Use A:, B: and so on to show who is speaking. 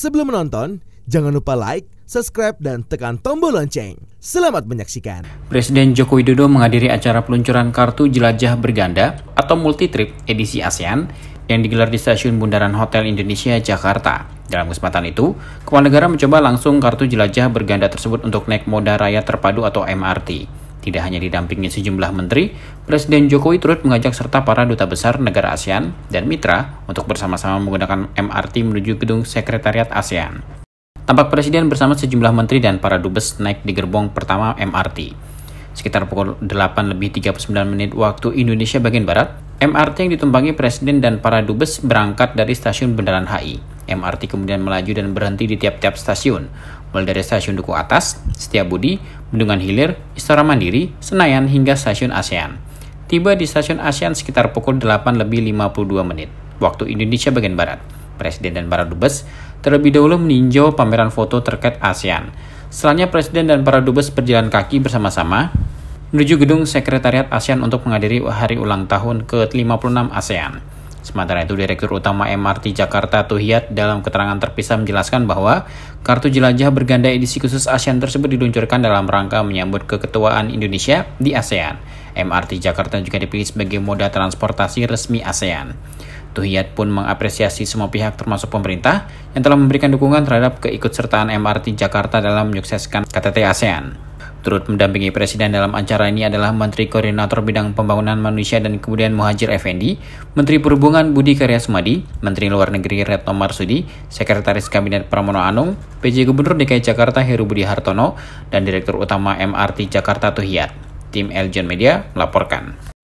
A: Sebelum menonton, jangan lupa like, subscribe, dan tekan tombol lonceng. Selamat menyaksikan.
B: Presiden Joko Widodo menghadiri acara peluncuran kartu jelajah berganda atau multi trip edisi ASEAN yang digelar di stasiun Bundaran Hotel Indonesia, Jakarta. Dalam kesempatan itu, kepala negara mencoba langsung kartu jelajah berganda tersebut untuk naik moda raya terpadu atau MRT. Tidak hanya didampingi sejumlah menteri, Presiden Jokowi turut mengajak serta para duta besar negara ASEAN dan mitra untuk bersama-sama menggunakan MRT menuju gedung Sekretariat ASEAN. Tampak Presiden bersama sejumlah menteri dan para dubes naik di gerbong pertama MRT. Sekitar pukul 8 lebih 39 menit waktu Indonesia bagian Barat, MRT yang ditumpangi Presiden dan para dubes berangkat dari stasiun Bundaran HI. MRT kemudian melaju dan berhenti di tiap-tiap stasiun, mulai dari stasiun Duku Atas, Budi, Bendungan Hilir, Istora Mandiri, Senayan hingga stasiun ASEAN. Tiba di stasiun ASEAN sekitar pukul 8 lebih 52 menit, waktu Indonesia bagian Barat. Presiden dan para dubes terlebih dahulu meninjau pameran foto terkait ASEAN. Selanjutnya Presiden dan para dubes berjalan kaki bersama-sama menuju gedung Sekretariat ASEAN untuk menghadiri hari ulang tahun ke-56 ASEAN. Sementara itu, Direktur Utama MRT Jakarta Tuhiat, dalam keterangan terpisah menjelaskan bahwa kartu jelajah berganda edisi khusus ASEAN tersebut diluncurkan dalam rangka menyambut keketuaan Indonesia di ASEAN. MRT Jakarta juga dipilih sebagai moda transportasi resmi ASEAN. Tuhiat pun mengapresiasi semua pihak termasuk pemerintah yang telah memberikan dukungan terhadap keikutsertaan MRT Jakarta dalam menyukseskan KTT ASEAN. Turut mendampingi Presiden dalam acara ini adalah Menteri Koordinator Bidang Pembangunan Manusia dan kemudian Muhajir Effendi, Menteri Perhubungan Budi Karya Sumadi, Menteri Luar Negeri Retno Marsudi, Sekretaris Kabinet Pramono Anung, PJ Gubernur DKI Jakarta Heru Budi Hartono, dan Direktur Utama MRT Jakarta Tuhiat. Tim Eljon Media melaporkan.